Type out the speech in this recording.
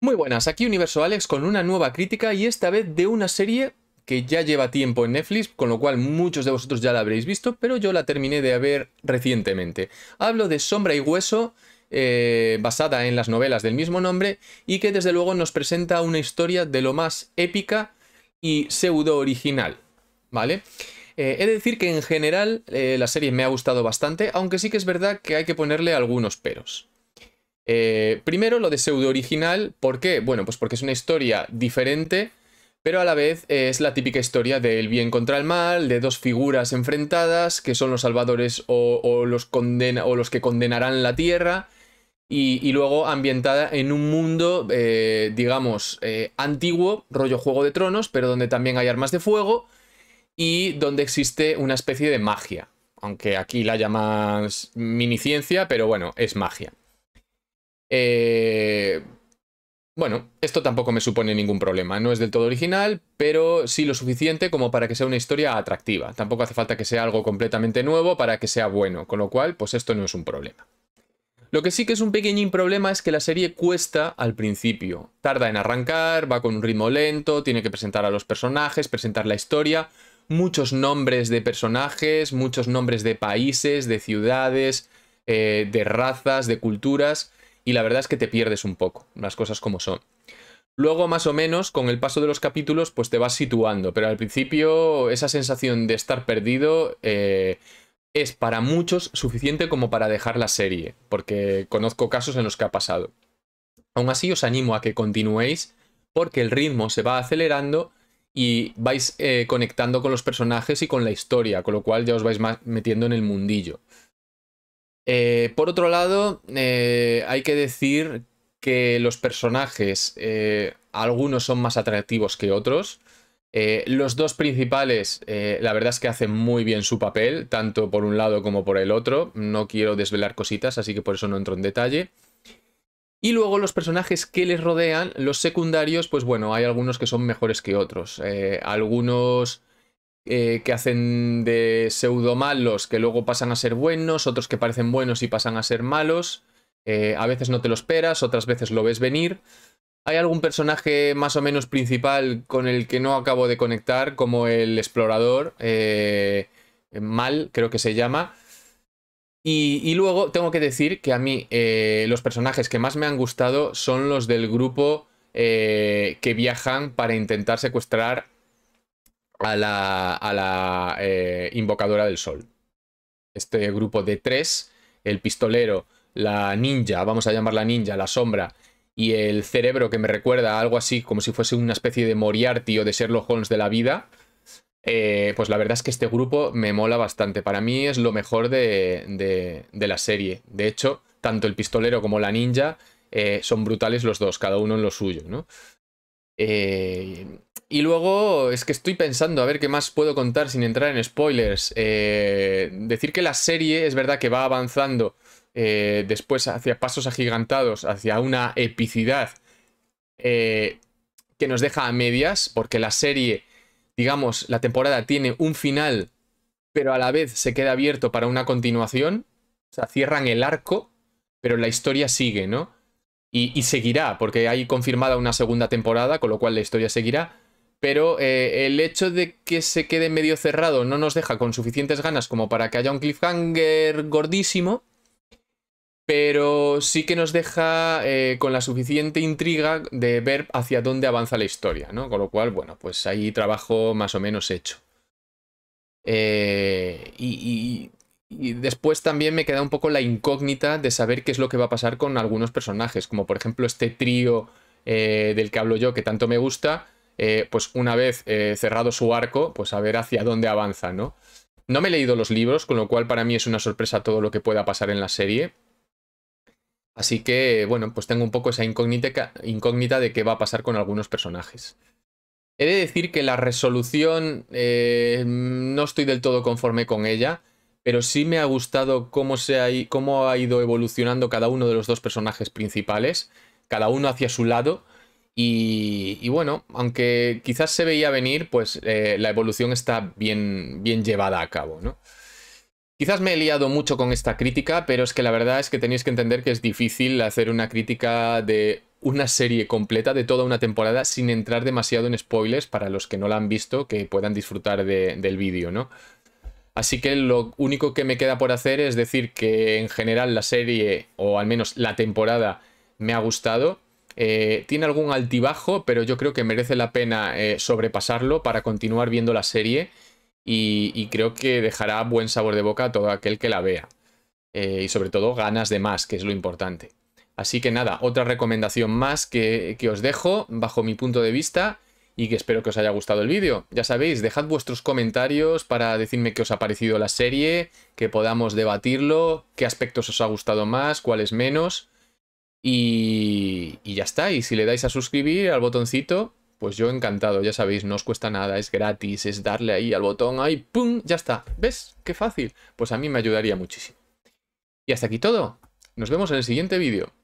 Muy buenas, aquí Universo Alex con una nueva crítica y esta vez de una serie que ya lleva tiempo en Netflix, con lo cual muchos de vosotros ya la habréis visto, pero yo la terminé de ver recientemente. Hablo de Sombra y Hueso, eh, basada en las novelas del mismo nombre, y que desde luego nos presenta una historia de lo más épica y pseudo original, ¿vale? Eh, he de decir que en general eh, la serie me ha gustado bastante, aunque sí que es verdad que hay que ponerle algunos peros. Eh, primero, lo de pseudo original, ¿por qué? Bueno, pues porque es una historia diferente, pero a la vez es la típica historia del bien contra el mal, de dos figuras enfrentadas, que son los salvadores o, los, condena, o los que condenarán la tierra, y, luego ambientada en un mundo, eh, digamos, eh, antiguo, rollo Juego de Tronos, pero donde también hay armas de fuego y donde existe una especie de magia. Aunque aquí la llamas miniciencia, pero bueno, es magia. Eh, bueno, esto tampoco me supone ningún problema. No es del todo original, pero sí lo suficiente como para que sea una historia atractiva. Tampoco hace falta que sea algo completamente nuevo para que sea bueno, con lo cual, pues esto no es un problema. Lo que sí que es un pequeñín problema es que la serie cuesta al principio. Tarda en arrancar, va con un ritmo lento, tiene que presentar a los personajes, presentar la historia, muchos nombres de personajes, muchos nombres de países, de ciudades, eh, de razas, de culturas y la verdad es que te pierdes un poco, las cosas como son. Luego, más o menos, con el paso de los capítulos, pues te vas situando, pero al principio esa sensación de estar perdido eh, es para muchos suficiente como para dejar la serie, porque conozco casos en los que ha pasado. Aún así, os animo a que continuéis, porque el ritmo se va acelerando y vais eh, conectando con los personajes y con la historia, con lo cual ya os vais metiendo en el mundillo. Eh, por otro lado, eh, hay que decir que los personajes, eh, algunos son más atractivos que otros. los dos principales, la verdad es que hacen muy bien su papel, tanto por un lado como por el otro. No quiero desvelar cositas, así que por eso no entro en detalle. Y luego los personajes que les rodean, los secundarios, pues bueno, hay algunos que son mejores que otros. algunos eh, que hacen de pseudo malos que luego pasan a ser buenos, otros que parecen buenos y pasan a ser malos. Eh, a veces no te lo esperas, otras veces lo ves venir. Hay algún personaje más o menos principal con el que no acabo de conectar, como el explorador, eh, Mal, creo que se llama. Y, luego tengo que decir que a mí los personajes que más me han gustado son los del grupo que viajan para intentar secuestrar a la, eh, invocadora del sol. Este grupo de tres, el pistolero, la ninja, vamos a llamarla ninja, la sombra, y el cerebro que me recuerda a algo así como si fuese una especie de Moriarty o de Sherlock Holmes de la vida, eh, pues la verdad es que este grupo me mola bastante. Para mí es lo mejor de, la serie. De hecho, tanto el pistolero como la ninja eh, son brutales los dos, cada uno en lo suyo, ¿no? Eh, y luego es que estoy pensando a ver qué más puedo contar sin entrar en spoilers. Eh, decir que la serie es verdad que va avanzando eh, después hacia pasos agigantados, hacia una epicidad eh, que nos deja a medias, porque la serie, digamos, la temporada tiene un final, pero a la vez se queda abierto para una continuación. O sea, cierran el arco, pero la historia sigue, ¿no? y seguirá, porque hay confirmada una segunda temporada, con lo cual la historia seguirá pero eh, el hecho de que se quede medio cerrado no nos deja con suficientes ganas como para que haya un cliffhanger gordísimo. Pero sí que nos deja eh, con la suficiente intriga de ver hacia dónde avanza la historia, ¿no? Con lo cual, bueno, pues ahí trabajo más o menos hecho. Eh, y, después también me queda un poco la incógnita de saber qué es lo que va a pasar con algunos personajes, como por ejemplo este trío del que hablo yo, que tanto me gusta, eh, pues una vez eh, cerrado su arco, pues a ver hacia dónde avanza, ¿no? No me he leído los libros, con lo cual para mí es una sorpresa todo lo que pueda pasar en la serie. Así que, bueno, pues tengo un poco esa incógnita, incógnita de qué va a pasar con algunos personajes. He de decir que la resolución eh, no estoy del todo conforme con ella, pero sí me ha gustado cómo, se ha, cómo ha ido evolucionando cada uno de los dos personajes principales, cada uno hacia su lado, y, bueno, aunque quizás se veía venir, pues eh, la evolución está bien, bien llevada a cabo, ¿no? Quizás me he liado mucho con esta crítica, pero es que la verdad es que tenéis que entender que es difícil hacer una crítica de una serie completa, de toda una temporada, sin entrar demasiado en spoilers para los que no la han visto, que puedan disfrutar del vídeo, ¿no? Así que lo único que me queda por hacer es decir que en general la serie, o al menos la temporada, me ha gustado eh, tiene algún altibajo, pero yo creo que merece la pena eh, sobrepasarlo para continuar viendo la serie y, creo que dejará buen sabor de boca a todo aquel que la vea. Eh, y sobre todo ganas de más, que es lo importante. Así que nada, otra recomendación más que, que os dejo bajo mi punto de vista y que espero que os haya gustado el vídeo. Ya sabéis, dejad vuestros comentarios para decirme qué os ha parecido la serie, que podamos debatirlo, qué aspectos os ha gustado más, cuáles menos. Y, ya está. Y si le dais a suscribir al botoncito, pues yo encantado, ya sabéis, no os cuesta nada, es gratis, es darle ahí al botón, ahí, ¡pum! Ya está. ¿Ves? ¡Qué fácil! Pues a mí me ayudaría muchísimo. Y hasta aquí todo. Nos vemos en el siguiente vídeo.